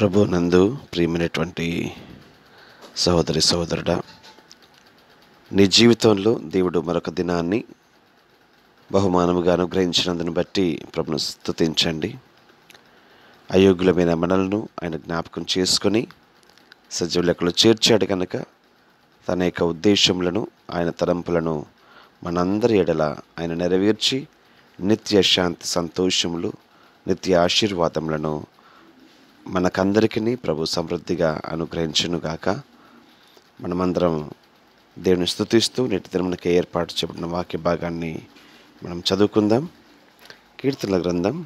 ప్రభు నందు ప్రియమైనటువంటి సహోదరి సహోదరుడ నీ జీవితంలో దేవుడు మరొక దినాన్ని బహుమానముగా అనుగ్రహించినందును బట్టి ప్రభును స్థుతించండి అయోగ్యులమైన మనలను ఆయన జ్ఞాపకం చేసుకొని సజీవులకులు చేర్చాడు కనుక తన యొక్క ఉద్దేశములను ఆయన తలంపులను మనందరి ఎడల ఆయన నెరవేర్చి నిత్య శాంతి సంతోషములు నిత్య ఆశీర్వాదములను మనకందరికీ ప్రభు సమృద్ధిగా అనుగ్రహించునుగాక మనమందరం దేవుని స్థుతిస్తూ నేటి దినమునకి ఏర్పాటు చేపడిన వాక్య భాగాన్ని మనం చదువుకుందాం కీర్తనల గ్రంథం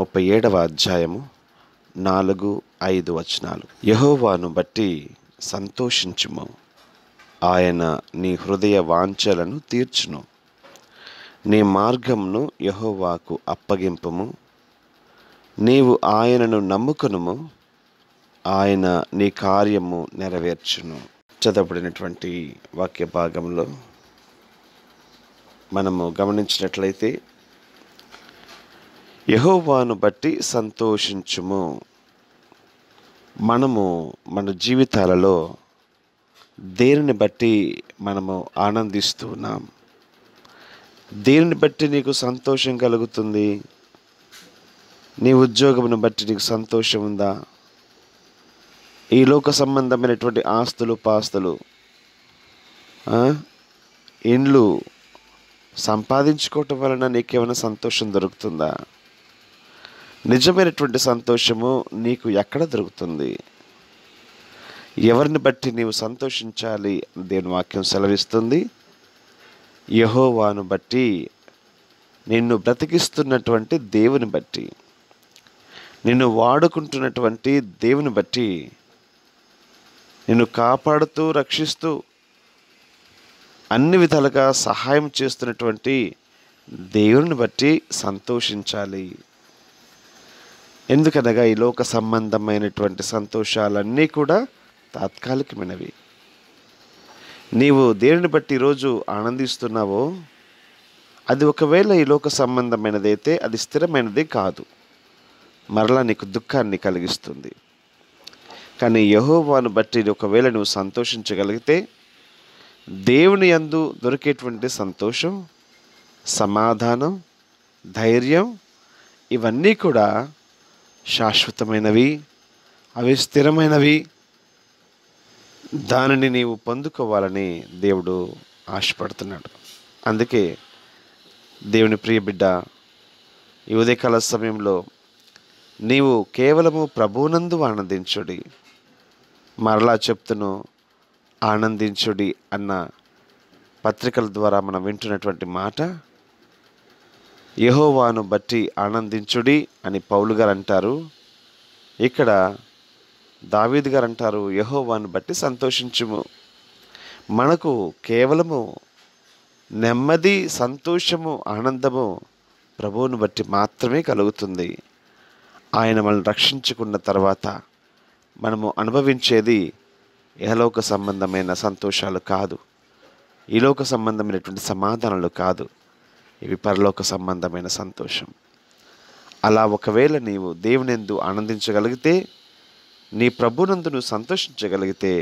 ముప్పై ఏడవ అధ్యాయము నాలుగు ఐదు వచనాలు యహోవాను బట్టి సంతోషించుము ఆయన నీ హృదయ వాంఛలను తీర్చును నీ మార్గంను యహోవాకు అప్పగింపము నీవు ఆయనను నమ్ముకును ఆయన నీ కార్యము నెరవేర్చును చదవబడినటువంటి వాక్య భాగంలో మనము గమనించినట్లయితే యహోవాను బట్టి సంతోషించుము మనము మన జీవితాలలో దేనిని బట్టి మనము ఆనందిస్తున్నాం దేనిని బట్టి నీకు సంతోషం కలుగుతుంది నీ ఉద్యోగమును బట్టి నీకు సంతోషం ఉందా ఈ లోక సంబంధమైనటువంటి ఆస్తులు పాస్తులు ఇండ్లు సంపాదించుకోవటం వలన నీకేమైనా సంతోషం దొరుకుతుందా నిజమైనటువంటి సంతోషము నీకు ఎక్కడ దొరుకుతుంది ఎవరిని బట్టి నీవు సంతోషించాలి దేని వాక్యం సెలవిస్తుంది యహోవాను బట్టి నిన్ను బ్రతికిస్తున్నటువంటి దేవుని బట్టి నిన్ను వాడుకుంటున్నటువంటి దేవుని బట్టి నిన్ను కాపాడుతూ రక్షిస్తూ అన్ని విధాలుగా సహాయం చేస్తున్నటువంటి దేవుని బట్టి సంతోషించాలి ఎందుకనగా ఈ లోక సంబంధమైనటువంటి సంతోషాలన్నీ కూడా తాత్కాలికమైనవి నీవు దేవుని బట్టి ఈరోజు ఆనందిస్తున్నావో అది ఒకవేళ ఈ లోక సంబంధమైనదైతే అది స్థిరమైనది కాదు మరలా నీకు దుఃఖాన్ని కలిగిస్తుంది కానీ యహోవాను బట్టి ఒకవేళ నువ్వు సంతోషించగలిగితే దేవుని అందు దొరికేటువంటి సంతోషం సమాధానం ధైర్యం ఇవన్నీ కూడా శాశ్వతమైనవి అవి స్థిరమైనవి దానిని నీవు పొందుకోవాలని దేవుడు ఆశపడుతున్నాడు అందుకే దేవుని ప్రియ బిడ్డ ఈ ఉదయకాల సమయంలో నీవు కేవలము ప్రభువునందు ఆనందించుడి మరలా చెప్తును ఆనందించుడి అన్న పత్రికల ద్వారా మనం వింటున్నటువంటి మాట యహోవాను బట్టి ఆనందించుడి అని పౌలు గారు అంటారు ఇక్కడ దావీద్ గారు అంటారు యహోవాను బట్టి సంతోషించుము మనకు కేవలము నెమ్మది సంతోషము ఆనందము ప్రభువును బట్టి మాత్రమే కలుగుతుంది ఆయన మనల్ని రక్షించుకున్న తర్వాత మనము అనుభవించేది ఇహలోక సంబంధమైన సంతోషాలు కాదు ఈలోక సంబంధమైనటువంటి సమాధానాలు కాదు ఇవి పరలోక సంబంధమైన సంతోషం అలా ఒకవేళ నీవు దేవునిందు ఆనందించగలిగితే నీ ప్రభునందు నువ్వు సంతోషించగలిగితే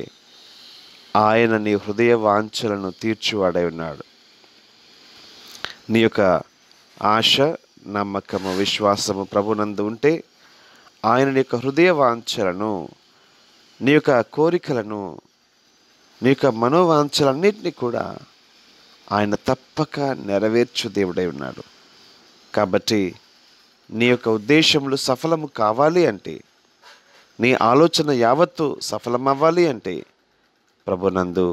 ఆయన నీ హృదయ వాంఛలను తీర్చివాడై ఉన్నాడు నీ యొక్క ఆశ నమ్మకము విశ్వాసము ప్రభునందు ఉంటే ఆయన నీ యొక్క హృదయ వాంఛలను నీ యొక్క కోరికలను నీ యొక్క మనోవాంఛలన్నింటినీ కూడా ఆయన తప్పక నెరవేర్చు దేవుడై ఉన్నాడు కాబట్టి నీ యొక్క ఉద్దేశంలో సఫలము కావాలి అంటే నీ ఆలోచన యావత్తు సఫలమవ్వాలి అంటే ప్రభునందు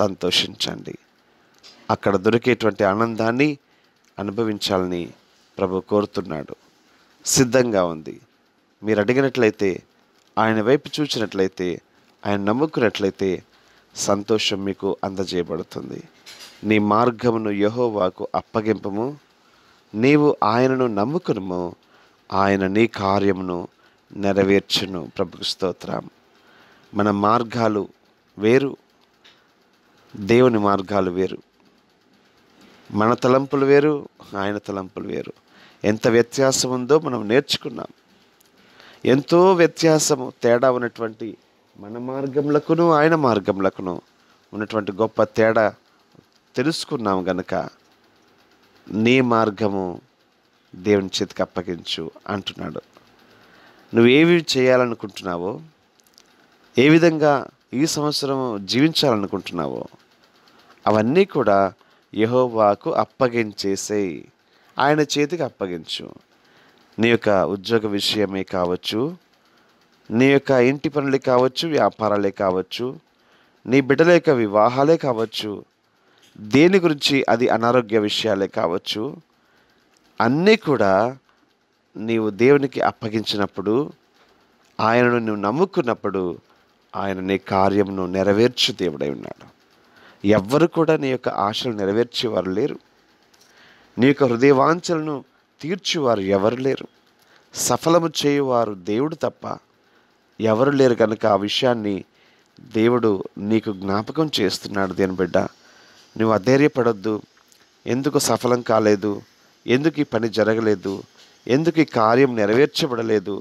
సంతోషించండి అక్కడ దొరికేటువంటి ఆనందాన్ని అనుభవించాలని ప్రభు కోరుతున్నాడు సిద్ధంగా ఉంది మీరు అడిగినట్లయితే ఆయన వైపు చూచినట్లయితే ఆయన నమ్ముకున్నట్లయితే సంతోషం మీకు అందజేయబడుతుంది నీ మార్గమును యహోవాకు అప్పగింపము నీవు ఆయనను నమ్ముకునము ఆయన నీ కార్యమును నెరవేర్చును ప్రభు స్తోత్రం మన మార్గాలు వేరు దేవుని మార్గాలు వేరు మన తలంపులు వేరు ఆయన తలంపులు వేరు ఎంత వ్యత్యాసం ఉందో మనం నేర్చుకున్నాం ఎంతో వ్యత్యాసము తేడా ఉన్నటువంటి మన మార్గములకును ఆయన మార్గంలకును ఉన్నటువంటి గొప్ప తేడా తెలుసుకున్నాము గనక నీ మార్గము దేవుని చేతికి అప్పగించు అంటున్నాడు నువ్వేవి చేయాలనుకుంటున్నావో ఏ విధంగా ఈ సంవత్సరం జీవించాలనుకుంటున్నావో అవన్నీ కూడా యహోవాకు అప్పగించేసేయి ఆయన చేతికి అప్పగించు నీ యొక్క ఉద్యోగ విషయమే కావచ్చు నీ యొక్క ఇంటి పనులే కావచ్చు వ్యాపారాలే కావచ్చు నీ బిడ్డల యొక్క వివాహాలే కావచ్చు దేని గురించి అది అనారోగ్య విషయాలే కావచ్చు అన్నీ కూడా నీవు దేవునికి అప్పగించినప్పుడు ఆయనను నువ్వు నమ్ముకున్నప్పుడు ఆయన నీ కార్యమును నెరవేర్చు దేవుడై ఉన్నాడు ఎవ్వరు కూడా నీ యొక్క ఆశలు నెరవేర్చేవారు లేరు నీ యొక్క హృదయవాంఛలను తీర్చువారు ఎవరు లేరు సఫలము చేయువారు దేవుడు తప్ప ఎవరు లేరు కనుక ఆ విషయాన్ని దేవుడు నీకు జ్ఞాపకం చేస్తున్నాడు దేని బిడ్డ నువ్వు అధైర్యపడద్దు ఎందుకు సఫలం కాలేదు ఎందుకు ఈ పని జరగలేదు ఎందుకు ఈ కార్యం నెరవేర్చబడలేదు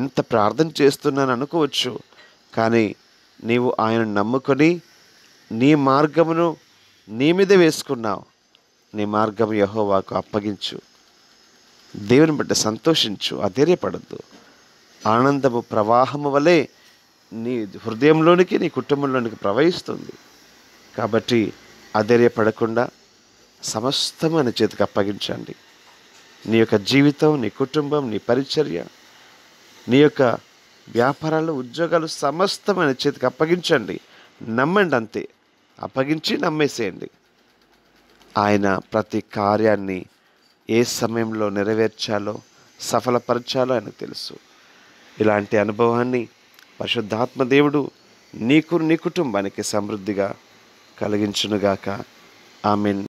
ఇంత ప్రార్థన చేస్తున్నాను అనుకోవచ్చు కానీ నీవు ఆయన నమ్ముకొని నీ మార్గమును నీ మీద వేసుకున్నావు నీ మార్గం యహోవాకు అప్పగించు దేవుని బట్టి సంతోషించు అధైర్యపడద్దు ఆనందము ప్రవాహము వలె నీ హృదయంలోనికి నీ కుటుంబంలోనికి ప్రవహిస్తుంది కాబట్టి అధైర్యపడకుండా సమస్తం అనే చేతికి అప్పగించండి నీ యొక్క జీవితం నీ కుటుంబం నీ పరిచర్య నీ యొక్క వ్యాపారాలు ఉద్యోగాలు సమస్తం అనే చేతికి అప్పగించండి నమ్మండి అంతే అప్పగించి నమ్మేసేయండి ఆయన ప్రతి కార్యాన్ని ఏ సమయంలో నెరవేర్చాలో సఫలపరచాలో ఆయనకు తెలుసు ఇలాంటి అనుభవాన్ని పరిశుద్ధాత్మ దేవుడు నీకు నీ కుటుంబానికి సమృద్ధిగా కలిగించునుగాక ఆమెన్